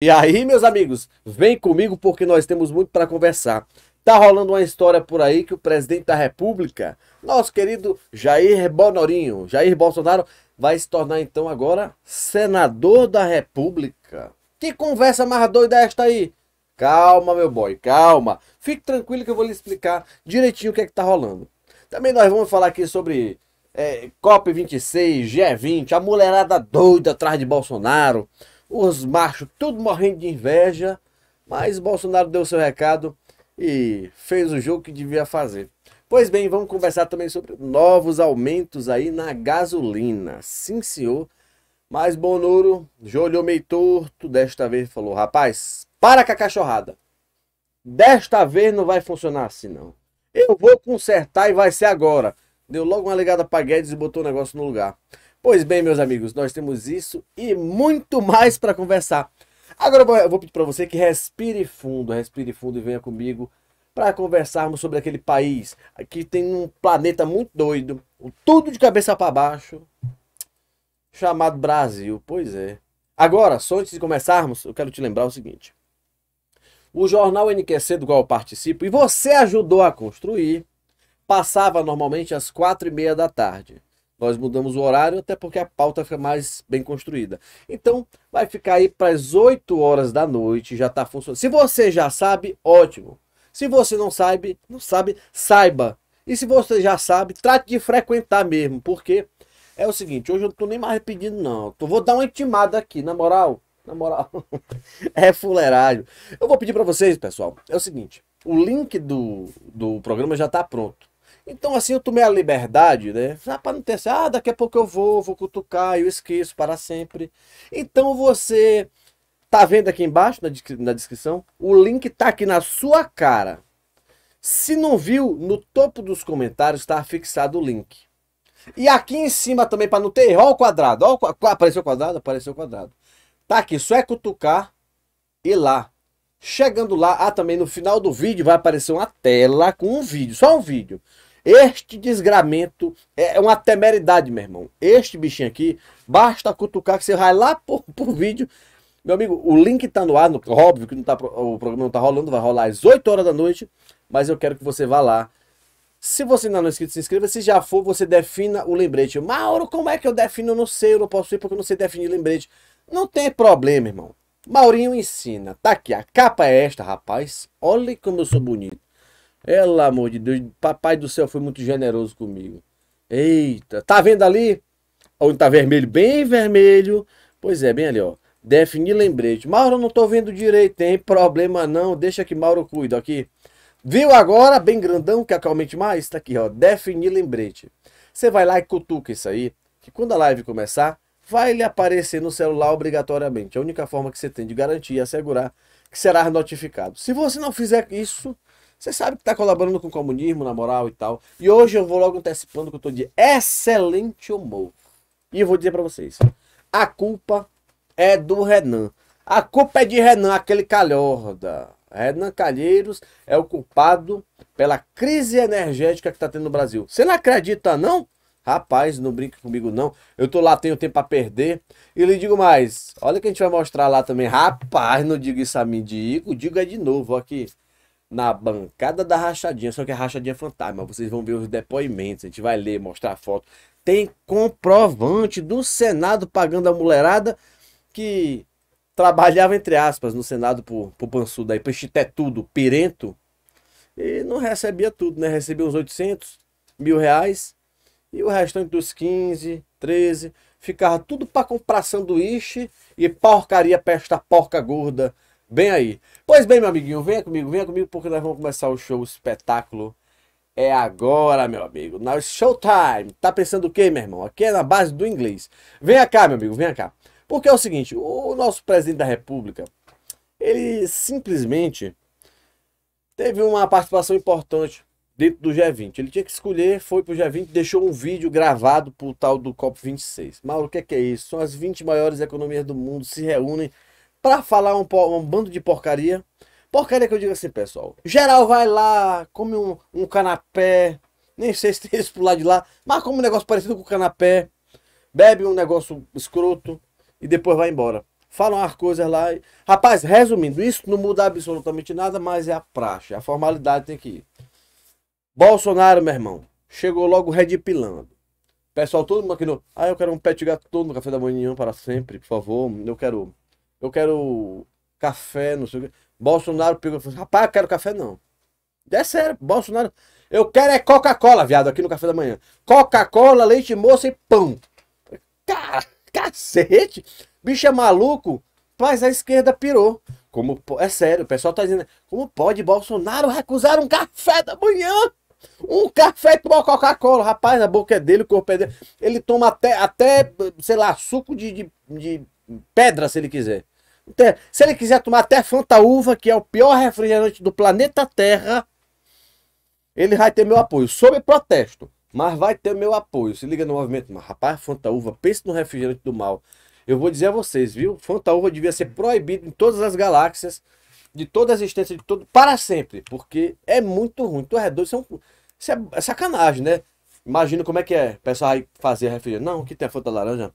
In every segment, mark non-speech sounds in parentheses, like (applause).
E aí, meus amigos, vem comigo porque nós temos muito para conversar. Tá rolando uma história por aí que o presidente da República, nosso querido Jair Bonorinho, Jair Bolsonaro, vai se tornar então agora senador da República. Que conversa mais doida é esta aí? Calma, meu boy, calma. Fique tranquilo que eu vou lhe explicar direitinho o que é que tá rolando. Também nós vamos falar aqui sobre é, COP26, G20, a mulherada doida atrás de Bolsonaro os machos tudo morrendo de inveja, mas Bolsonaro deu seu recado e fez o jogo que devia fazer. Pois bem, vamos conversar também sobre novos aumentos aí na gasolina. Sim, senhor. Mas Bonoro já olhou meio torto, desta vez falou, rapaz, para com a cachorrada. Desta vez não vai funcionar assim não. Eu vou consertar e vai ser agora. Deu logo uma ligada para Guedes e botou o negócio no lugar. Pois bem, meus amigos, nós temos isso e muito mais para conversar. Agora eu vou pedir para você que respire fundo, respire fundo e venha comigo para conversarmos sobre aquele país que tem um planeta muito doido, tudo de cabeça para baixo, chamado Brasil. Pois é. Agora, só antes de começarmos, eu quero te lembrar o seguinte. O jornal NQC do qual eu participo e você ajudou a construir, passava normalmente às quatro e meia da tarde. Nós mudamos o horário até porque a pauta fica mais bem construída. Então, vai ficar aí para as 8 horas da noite, já está funcionando. Se você já sabe, ótimo. Se você não sabe, não sabe, saiba. E se você já sabe, trate de frequentar mesmo, porque é o seguinte, hoje eu não tô nem mais pedindo não. Eu vou dar uma intimada aqui, na moral. Na moral. (laughs) é fuleiragem. Eu vou pedir para vocês, pessoal, é o seguinte, o link do, do programa já está pronto. Então, assim, eu tomei a liberdade, né? Ah, para não ter assim, ah, daqui a pouco eu vou, vou cutucar, eu esqueço para sempre. Então, você tá vendo aqui embaixo na, na descrição? O link tá aqui na sua cara. Se não viu, no topo dos comentários está fixado o link. E aqui em cima também, para não ter erro, ó o quadrado. Ó, apareceu o quadrado? Apareceu o quadrado. Tá aqui, só é cutucar e lá. Chegando lá, ah, também no final do vídeo vai aparecer uma tela com um vídeo, só um vídeo. Este desgramento é, é uma temeridade, meu irmão. Este bichinho aqui, basta cutucar que você vai lá por, (laughs) por vídeo. Meu amigo, o link tá no ar, no, óbvio que não tá, o programa não tá rolando, vai rolar às 8 horas da noite, mas eu quero que você vá lá. Se você ainda não é inscrito, se inscreva. Se já for, você defina o lembrete. Mauro, como é que eu defino? Eu não sei, eu não posso ir porque eu não sei definir lembrete. Não tem problema, irmão. Maurinho ensina. Tá aqui, a capa é esta, rapaz. Olha como eu sou bonito. Pelo amor de Deus, papai do céu foi muito generoso comigo. Eita, tá vendo ali? Onde tá vermelho, bem vermelho. Pois é, bem ali, ó. Definir lembrete. Mauro, não tô vendo direito, tem problema não. Deixa que Mauro cuida aqui. Viu agora, bem grandão, que acalmente mais? Tá aqui, ó. Definir lembrete. Você vai lá e cutuca isso aí, que quando a live começar, vai lhe aparecer no celular obrigatoriamente. É a única forma que você tem de garantir e assegurar que será notificado. Se você não fizer isso, você sabe que está colaborando com o comunismo, na moral e tal. E hoje eu vou logo antecipando que eu estou de excelente humor. E eu vou dizer para vocês: a culpa é do Renan. A culpa é de Renan, aquele calhorda. Renan Calheiros é o culpado pela crise energética que está tendo no Brasil. Você não acredita, não? Rapaz, não brinque comigo, não. Eu tô lá, tenho tempo a perder. E lhe digo mais: olha que a gente vai mostrar lá também. Rapaz, não diga isso a mim, digo, diga de novo aqui na bancada da rachadinha, só que a rachadinha é fantasma. Vocês vão ver os depoimentos, a gente vai ler, mostrar foto. Tem comprovante do Senado pagando a mulherada que trabalhava, entre aspas, no Senado por, por pançudo aí, pra tudo, pirento. E não recebia tudo, né? Recebia uns 800 mil reais e o restante dos 15, 13, ficava tudo para comprar sanduíche e porcaria pra esta porca gorda Bem aí. Pois bem, meu amiguinho, venha comigo, venha comigo, porque nós vamos começar o show, o espetáculo. É agora, meu amigo. Now showtime. Tá pensando o quê, meu irmão? Aqui é na base do inglês. Venha cá, meu amigo, venha cá. Porque é o seguinte, o nosso presidente da república, ele simplesmente teve uma participação importante dentro do G20. Ele tinha que escolher, foi pro G20, deixou um vídeo gravado pro tal do COP26. Mauro, o que é, que é isso? São as 20 maiores economias do mundo, se reúnem para falar um, um bando de porcaria. Porcaria que eu digo assim, pessoal. Geral vai lá, come um, um canapé. Nem sei se tem isso pro lado de lá. Mas come um negócio parecido com canapé. Bebe um negócio escroto. E depois vai embora. fala umas coisas lá. E... Rapaz, resumindo, isso não muda absolutamente nada, mas é a praxe. A formalidade tem que ir. Bolsonaro, meu irmão. Chegou logo redipilando. Pessoal, todo mundo aqui no. Ah, eu quero um pet gato todo no café da manhã para sempre, por favor. Eu quero eu quero café, não sei o quê. Bolsonaro pegou e falou assim, rapaz, eu quero café não. É sério, Bolsonaro, eu quero é Coca-Cola, viado, aqui no café da manhã. Coca-Cola, leite moça e pão. Cara, cacete, bicho é maluco, mas a esquerda pirou. Como, é sério, o pessoal tá dizendo, como pode Bolsonaro recusar um café da manhã? Um café com tomar Coca-Cola. Rapaz, a boca é dele, o corpo é dele. Ele toma até, até sei lá, suco de, de, de pedra, se ele quiser. Se ele quiser tomar até Fantaúva, que é o pior refrigerante do planeta Terra, ele vai ter meu apoio. Sob protesto, mas vai ter meu apoio. Se liga no movimento, mas rapaz, Fantaúva, pense no refrigerante do mal. Eu vou dizer a vocês, viu? Fantaúva devia ser proibido em todas as galáxias, de toda a existência, de todo, para sempre, porque é muito ruim. Tu é doido, isso é, é, é sacanagem, né? Imagina como é que é. O pessoal vai fazer refrigerante. Não, que tem a Fanta Laranja.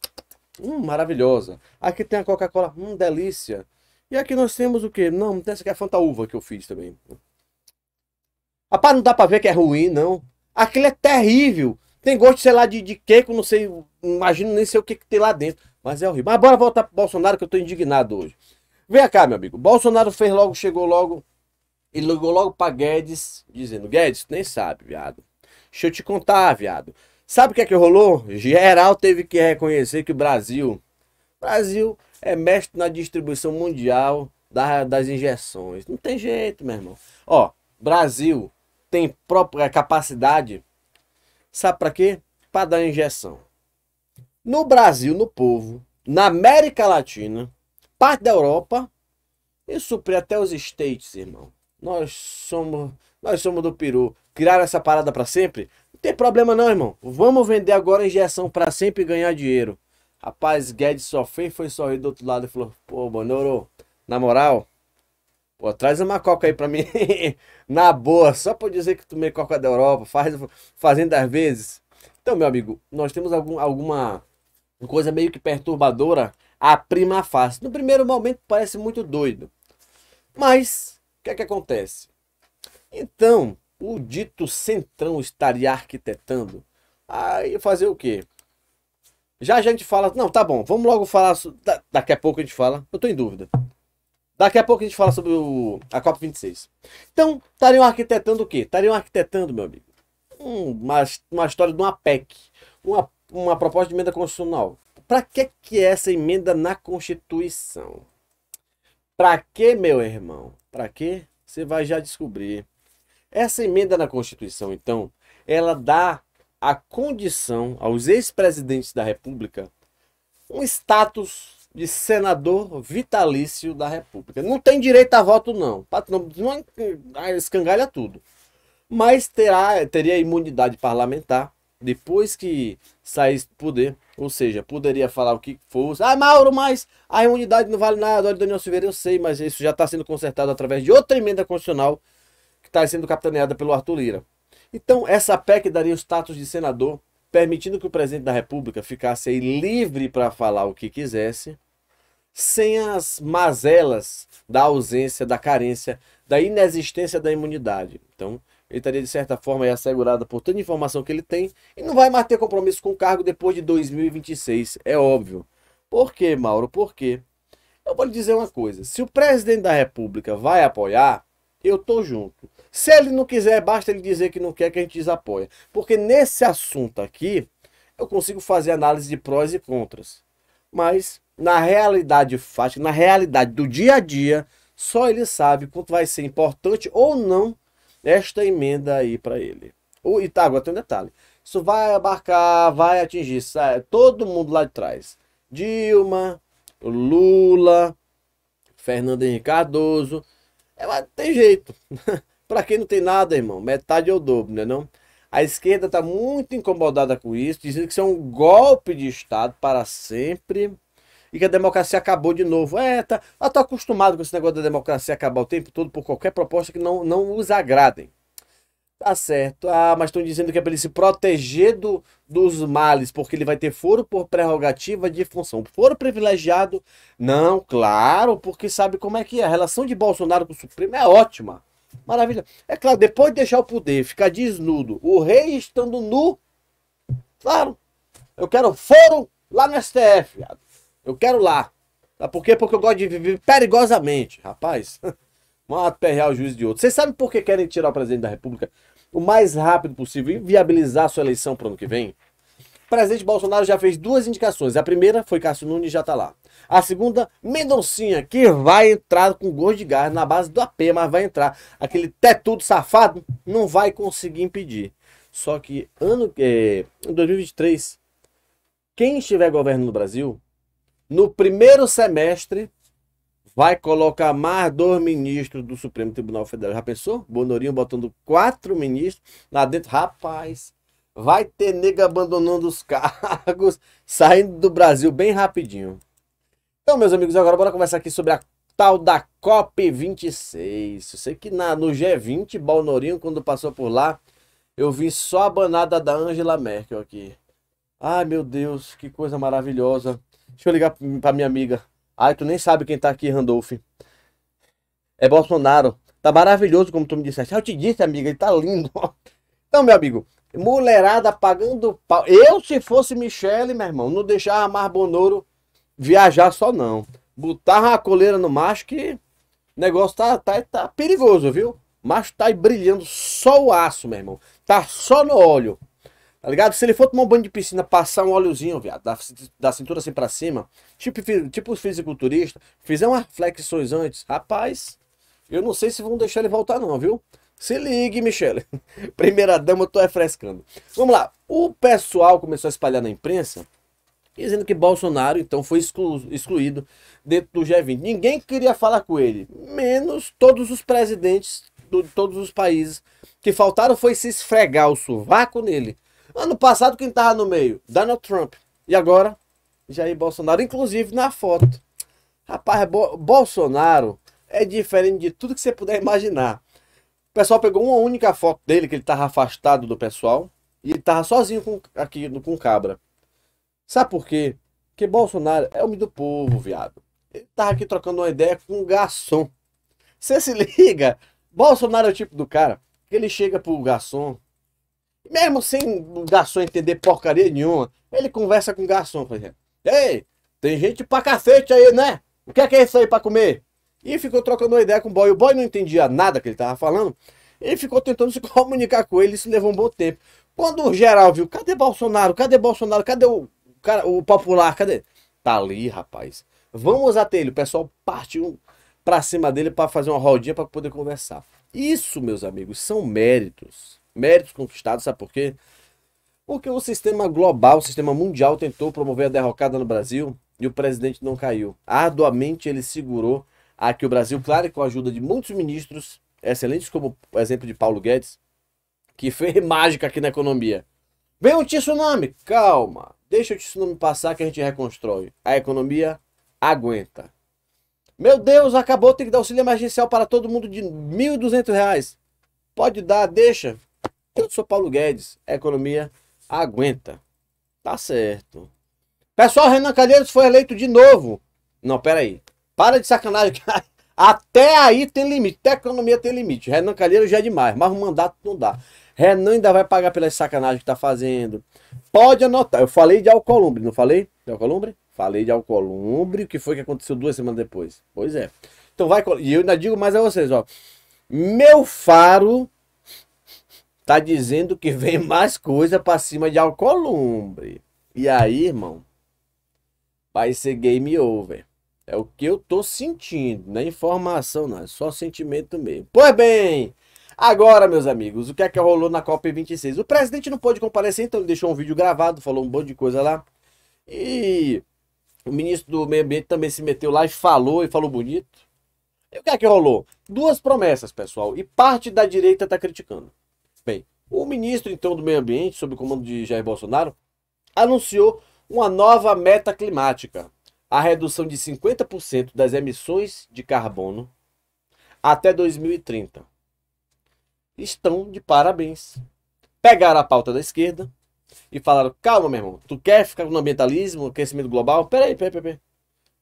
Hum, maravilhosa. Aqui tem a Coca-Cola, hum, delícia. E aqui nós temos o quê? Não, tem essa que é a Fanta Uva que eu fiz também. Rapaz, não dá pra ver que é ruim, não. Aquilo é terrível. Tem gosto, sei lá, de, de queco, não sei, imagino nem sei o que, que tem lá dentro. Mas é horrível. Mas bora voltar pro Bolsonaro que eu tô indignado hoje. Vem cá, meu amigo. Bolsonaro fez logo, chegou logo. Ele ligou logo pra Guedes, dizendo: Guedes, tu nem sabe, viado. Deixa eu te contar, viado. Sabe o que é que rolou? Geral teve que reconhecer que o Brasil, Brasil é mestre na distribuição mundial da, das injeções. Não tem jeito, meu irmão. Ó, Brasil tem própria capacidade, sabe para quê? Para dar injeção. No Brasil, no povo, na América Latina, parte da Europa e suprir até os States, irmão. Nós somos, nós somos do Peru. Criaram essa parada para sempre? Tem problema não, irmão. Vamos vender agora a injeção para sempre ganhar dinheiro. Rapaz, Guedes só fez, foi sorrir do outro lado e falou: Pô, Bonoro, na moral, pô, traz uma coca aí para mim. (laughs) na boa, só por dizer que tomei coca da Europa, faz, fazendo às vezes. Então, meu amigo, nós temos algum, alguma coisa meio que perturbadora à prima face. No primeiro momento parece muito doido. Mas, o que é que acontece? Então, o dito centrão estaria arquitetando? Aí fazer o quê? Já a gente fala, não, tá bom, vamos logo falar. Da, daqui a pouco a gente fala, eu tô em dúvida. Daqui a pouco a gente fala sobre o, a COP26. Então, estariam arquitetando o quê? Estariam arquitetando, meu amigo, uma, uma história de uma PEC, uma, uma proposta de emenda constitucional. Para que, que é essa emenda na Constituição? Para que, meu irmão? Para que? Você vai já descobrir. Essa emenda na Constituição, então, ela dá a condição aos ex-presidentes da República um status de senador vitalício da República. Não tem direito a voto, não. não é ah, escangalha tudo. Mas terá, teria imunidade parlamentar depois que saísse do poder. Ou seja, poderia falar o que fosse. Ah, Mauro, mas a imunidade não vale nada. Olha, Daniel Silveira, eu sei, mas isso já está sendo consertado através de outra emenda constitucional está sendo capitaneada pelo Arthur Lira. Então, essa PEC daria o status de senador, permitindo que o presidente da República ficasse aí livre para falar o que quisesse, sem as mazelas da ausência, da carência, da inexistência da imunidade. Então, ele estaria de certa forma assegurado por toda a informação que ele tem e não vai mais ter compromisso com o cargo depois de 2026, é óbvio. Por quê, Mauro? Por quê? Eu vou lhe dizer uma coisa: se o presidente da República vai apoiar, eu tô junto. Se ele não quiser, basta ele dizer que não quer que a gente desapoie. Porque nesse assunto aqui, eu consigo fazer análise de prós e contras. Mas na realidade fática, na realidade do dia a dia, só ele sabe quanto vai ser importante ou não esta emenda aí para ele. O Itago, tem um detalhe. Isso vai abarcar, vai atingir sabe? todo mundo lá de trás. Dilma, Lula, Fernando Henrique Cardoso. É, tem jeito. (laughs) Para quem não tem nada, irmão, metade é o dobro, né? Não? A esquerda está muito incomodada com isso, dizendo que isso é um golpe de Estado para sempre e que a democracia acabou de novo. É, tá, ela está acostumada com esse negócio da democracia acabar o tempo todo por qualquer proposta que não, não os agradem. Tá certo. Ah, mas estão dizendo que é para ele se proteger do, dos males, porque ele vai ter foro por prerrogativa de função. Foro privilegiado? Não, claro, porque sabe como é que é. A relação de Bolsonaro com o Supremo é ótima. Maravilha. É claro, depois de deixar o poder, ficar desnudo, o rei estando nu, claro, eu quero foro lá no STF, viado. Eu quero lá. por quê? Porque eu gosto de viver perigosamente, rapaz. (laughs) mato ato real juiz de outro. Vocês sabem por que querem tirar o presidente da República o mais rápido possível e viabilizar a sua eleição para o ano que vem? presidente Bolsonaro já fez duas indicações. A primeira foi Cássio Nunes, já tá lá. A segunda, Mendoncinha, que vai entrar com gosto de gás na base do AP, mas vai entrar. Aquele tetudo safado não vai conseguir impedir. Só que ano é 2023, quem estiver governo no Brasil, no primeiro semestre, vai colocar mais dois ministros do Supremo Tribunal Federal. Já pensou? Bonorinho botando quatro ministros lá dentro. Rapaz, Vai ter nego abandonando os (laughs) cargos, saindo do Brasil bem rapidinho. Então, meus amigos, agora bora conversar aqui sobre a tal da COP26. Eu sei que na, no G20, Balnorinho, quando passou por lá, eu vi só a banada da Angela Merkel aqui. Ai, meu Deus, que coisa maravilhosa. Deixa eu ligar pra minha amiga. Ai, tu nem sabe quem tá aqui, Randolph. É Bolsonaro. Tá maravilhoso, como tu me disseste. Ah, eu te disse, amiga, ele tá lindo. (laughs) Então, meu amigo, Mulherada pagando pau. Eu, se fosse Michele, meu irmão, não deixava mais Bonoro viajar só, não. Botava a coleira no macho que o negócio tá, tá, tá perigoso, viu? O macho tá aí brilhando só o aço, meu irmão. Tá só no óleo. Tá ligado? Se ele for tomar um banho de piscina, passar um óleozinho, viado, da, da cintura assim pra cima, tipo, tipo os fisiculturistas, fizer umas flexões antes, rapaz, eu não sei se vão deixar ele voltar, não, viu? Se ligue, Michele. (laughs) Primeira dama, eu tô refrescando. Vamos lá. O pessoal começou a espalhar na imprensa dizendo que Bolsonaro então foi exclu excluído dentro do G20. Ninguém queria falar com ele, menos todos os presidentes de todos os países que faltaram foi se esfregar o sovaco nele. Ano passado quem tava no meio? Donald Trump. E agora Jair Bolsonaro, inclusive na foto. Rapaz, Bo Bolsonaro é diferente de tudo que você puder imaginar. O pessoal pegou uma única foto dele, que ele tava afastado do pessoal, e ele tava sozinho com, aqui com o Cabra. Sabe por quê? Porque Bolsonaro é homem do povo, viado. Ele tava aqui trocando uma ideia com um garçom. Você se liga? Bolsonaro é o tipo do cara que ele chega pro garçom, mesmo sem o garçom entender porcaria nenhuma, ele conversa com o garçom, por exemplo. Ei, tem gente pra cacete aí, né? O que é que é isso aí pra comer? E ficou trocando uma ideia com o boy. O boy não entendia nada que ele tava falando. Ele ficou tentando se (laughs) comunicar com ele, isso levou um bom tempo. Quando o geral viu, cadê Bolsonaro? Cadê Bolsonaro? Cadê o, cara, o popular? Cadê? Tá ali, rapaz. Vamos até ele. O pessoal partiu para cima dele para fazer uma rodinha para poder conversar. Isso, meus amigos, são méritos. Méritos conquistados, sabe por quê? Porque o sistema global, o sistema mundial tentou promover a derrocada no Brasil e o presidente não caiu. Arduamente ele segurou Aqui o Brasil, claro, com a ajuda de muitos ministros, excelentes como o exemplo de Paulo Guedes, que fez (laughs) mágica aqui na economia. Vem um tsunami, calma, deixa o tsunami passar que a gente reconstrói. A economia aguenta. Meu Deus, acabou, tem que dar auxílio emergencial para todo mundo de R$ 1.200. Pode dar, deixa. Eu sou Paulo Guedes, a economia aguenta. Tá certo. Pessoal, Renan Calheiros foi eleito de novo. Não, peraí. Para de sacanagem, (laughs) cara. Até aí tem limite, até economia tem limite. Renan Calheiro já é demais, mas o mandato não dá. Renan ainda vai pagar pelas sacanagens que tá fazendo. Pode anotar. Eu falei de Alcolumbre, não falei? De Alcolumbre? Falei de Alcolumbre, o que foi que aconteceu duas semanas depois. Pois é. Então vai, e eu ainda digo mais a vocês, ó. Meu faro tá dizendo que vem mais coisa para cima de Alcolumbre. E aí, irmão, vai ser game over. É o que eu tô sentindo, não é informação, não, é só sentimento mesmo. Pois bem, agora, meus amigos, o que é que rolou na COP26? O presidente não pôde comparecer, então ele deixou um vídeo gravado, falou um monte de coisa lá. E o ministro do Meio Ambiente também se meteu lá e falou, e falou bonito. E o que é que rolou? Duas promessas, pessoal, e parte da direita tá criticando. Bem, o ministro, então, do Meio Ambiente, sob o comando de Jair Bolsonaro, anunciou uma nova meta climática a redução de 50% das emissões de carbono até 2030. Estão de parabéns. Pegaram a pauta da esquerda e falaram: calma, meu irmão, tu quer ficar no ambientalismo, aquecimento global? Peraí, peraí, peraí.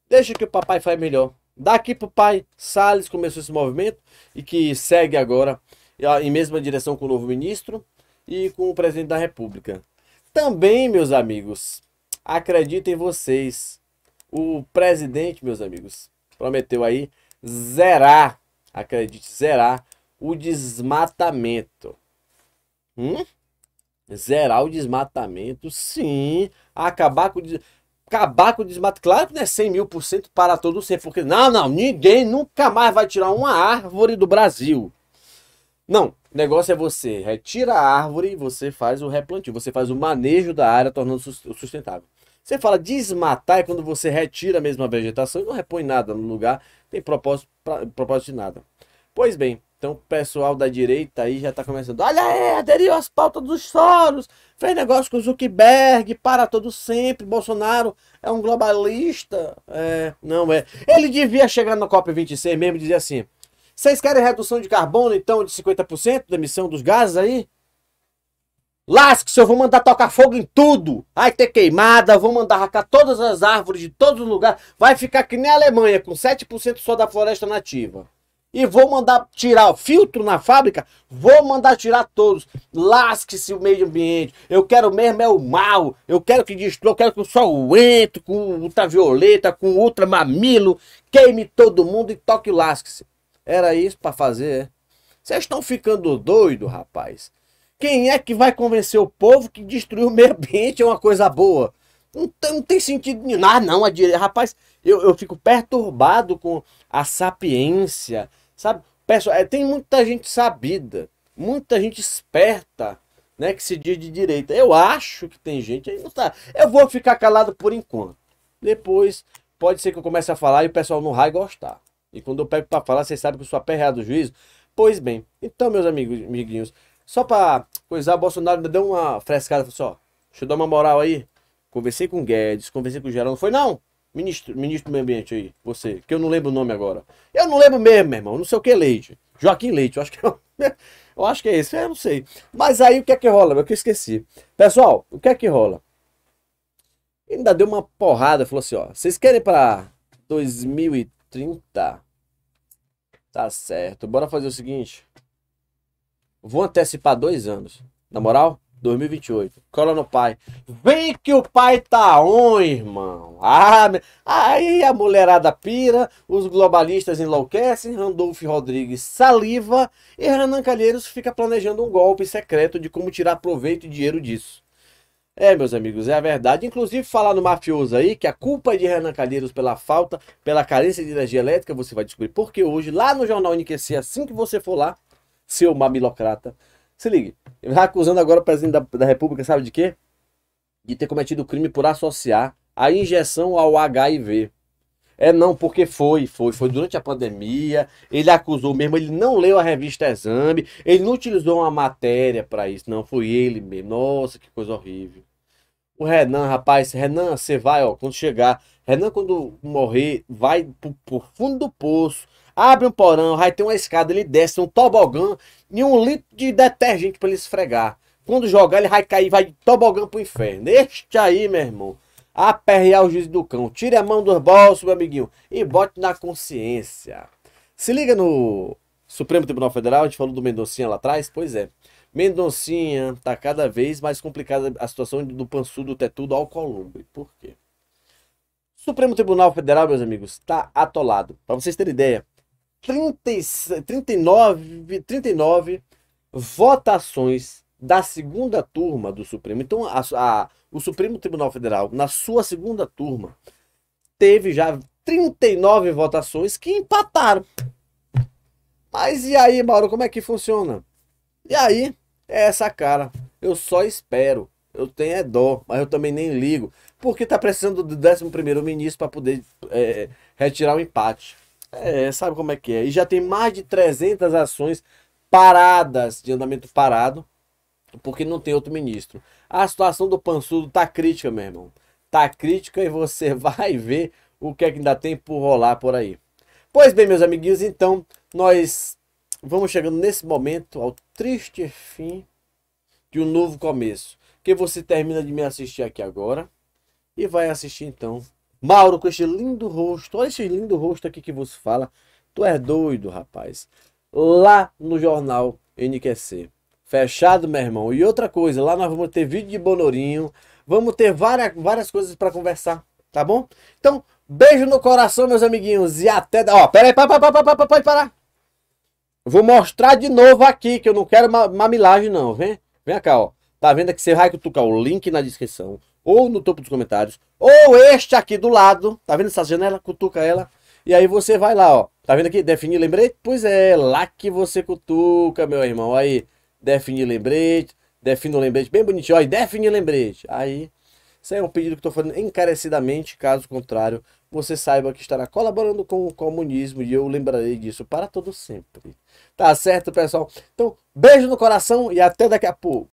Deixa que o papai faz melhor. Daqui pro pai Salles começou esse movimento e que segue agora em mesma direção com o novo ministro e com o presidente da República. Também, meus amigos, acreditem vocês, o presidente, meus amigos, prometeu aí zerar, acredite, zerar o desmatamento. Hum? Zerar o desmatamento, sim. Acabar com o desmatamento acabar com o desmato. Claro que não é 100 mil por cento para todo sempre, porque não, não, ninguém nunca mais vai tirar uma árvore do Brasil. Não, o negócio é você retira a árvore e você faz o replantio, você faz o manejo da área tornando sustentável. Você fala desmatar é quando você retira a mesma vegetação e não repõe nada no lugar, tem propósito, pra, propósito de nada. Pois bem, então o pessoal da direita aí já está começando. Olha aí, aderiu às pautas dos soros, fez negócio com Zuckerberg, para todo sempre. Bolsonaro é um globalista. É, não é. Ele devia chegar na COP26 mesmo e dizer assim: vocês querem redução de carbono então de 50% da emissão dos gases aí? Lasque-se, eu vou mandar tocar fogo em tudo. Vai ter queimada, vou mandar arrancar todas as árvores de todos os lugares. Vai ficar que nem a Alemanha, com 7% só da floresta nativa. E vou mandar tirar o filtro na fábrica, vou mandar tirar todos. Lasque-se o meio ambiente. Eu quero mesmo é o mal. Eu quero que destrua, eu quero que o sol entre com ultravioleta, com ultramamilo, queime todo mundo e toque lasque-se. Era isso para fazer, é? Vocês estão ficando doido, rapaz. Quem é que vai convencer o povo que destruir o meio ambiente é uma coisa boa? Não, tem, não tem sentido nenhum. Ah, não, a direita. Rapaz, eu, eu fico perturbado com a sapiência, sabe? Pessoal, é, tem muita gente sabida, muita gente esperta, né? Que se diz de direita. Eu acho que tem gente aí, não tá. Eu vou ficar calado por enquanto. Depois pode ser que eu comece a falar e o pessoal não vai gostar. E quando eu pego para falar, vocês sabem que eu sou aperreado do juízo. Pois bem, então, meus amigos, amiguinhos, só pra coisar, Bolsonaro ainda deu uma frescada. Falou assim, ó, deixa eu dar uma moral aí. Conversei com o Guedes, conversei com o Geraldo. Não foi, não? Ministro, ministro do Meio Ambiente aí, você, que eu não lembro o nome agora. Eu não lembro mesmo, meu irmão. Não sei o que Leite. Joaquim Leite, eu acho que é, (laughs) eu acho que é esse, eu não sei. Mas aí o que é que rola? Eu que esqueci. Pessoal, o que é que rola? Ele ainda deu uma porrada, falou assim, ó, vocês querem para 2030? Tá certo. Bora fazer o seguinte. Vou antecipar dois anos. Na moral, 2028. Cola no pai. Vem que o pai tá on, irmão. Ah, aí a mulherada pira, os globalistas enlouquecem, Randolph Rodrigues saliva e Renan Calheiros fica planejando um golpe secreto de como tirar proveito e dinheiro disso. É, meus amigos, é a verdade. Inclusive, falar no mafioso aí que a culpa é de Renan Calheiros pela falta, pela carência de energia elétrica, você vai descobrir porque hoje, lá no Jornal enriquecer assim que você for lá, seu mamilocrata. Se ligue, acusando agora o presidente da, da República, sabe de quê? De ter cometido o crime por associar a injeção ao HIV. É não, porque foi, foi, foi durante a pandemia, ele acusou mesmo, ele não leu a revista Exame, ele não utilizou uma matéria para isso, não, foi ele mesmo. Nossa, que coisa horrível. O Renan, rapaz, Renan, você vai, ó, quando chegar, Renan quando morrer, vai pro, pro fundo do poço, abre um porão, vai ter uma escada, ele desce, um tobogã e um litro de detergente para ele esfregar. Quando jogar, ele vai cair, vai de tobogã pro inferno. Este aí, meu irmão, aperrear o juiz do cão. Tire a mão dos bolsos, meu amiguinho, e bote na consciência. Se liga no Supremo Tribunal Federal, a gente falou do Mendoncinha lá atrás, pois é. Mendoncinha tá cada vez mais complicada a situação do pansudo do tetudo ao columbre. Por quê? Supremo Tribunal Federal, meus amigos, está atolado. Para vocês terem ideia, 30, 39, 39 votações da segunda turma do Supremo. Então, a, a, o Supremo Tribunal Federal, na sua segunda turma, teve já 39 votações que empataram. Mas e aí, Mauro, como é que funciona? E aí, é essa cara. Eu só espero. Eu tenho é dó, mas eu também nem ligo. Porque tá precisando do 11 primeiro ministro para poder é, retirar o empate. É, sabe como é que é. E já tem mais de 300 ações paradas, de andamento parado, porque não tem outro ministro. A situação do Pansudo tá crítica, meu irmão. Tá crítica e você (laughs) vai ver o que é que ainda tem por rolar por aí. Pois bem, meus amiguinhos, então nós vamos chegando nesse momento ao triste fim de um novo começo. Que você termina de me assistir aqui agora e vai assistir então Mauro, com este lindo rosto, olha esse lindo rosto aqui que você fala. Tu é doido, rapaz. Lá no jornal NQC. Fechado, meu irmão. E outra coisa, lá nós vamos ter vídeo de Bonorinho. Vamos ter várias, várias coisas para conversar, tá bom? Então, beijo no coração, meus amiguinhos. E até. Da... Ó, peraí, pá, pá, pá, pá, pá, parar. Vou mostrar de novo aqui, que eu não quero mamilagem, não. Vem, vem cá, ó. Tá vendo que você vai cutucar o link na descrição ou no topo dos comentários ou este aqui do lado, tá vendo essa janela? Cutuca ela. E aí você vai lá, ó. Tá vendo aqui? Definir lembrete? Pois é, é, lá que você cutuca, meu irmão. Aí, definir lembrete. Define o lembrete bem bonitinho. Aí, definir lembrete. Aí, isso aí é um pedido que estou fazendo encarecidamente. Caso contrário, você saiba que estará colaborando com o comunismo. E eu lembrarei disso para todo sempre. Tá certo, pessoal? Então, beijo no coração e até daqui a pouco.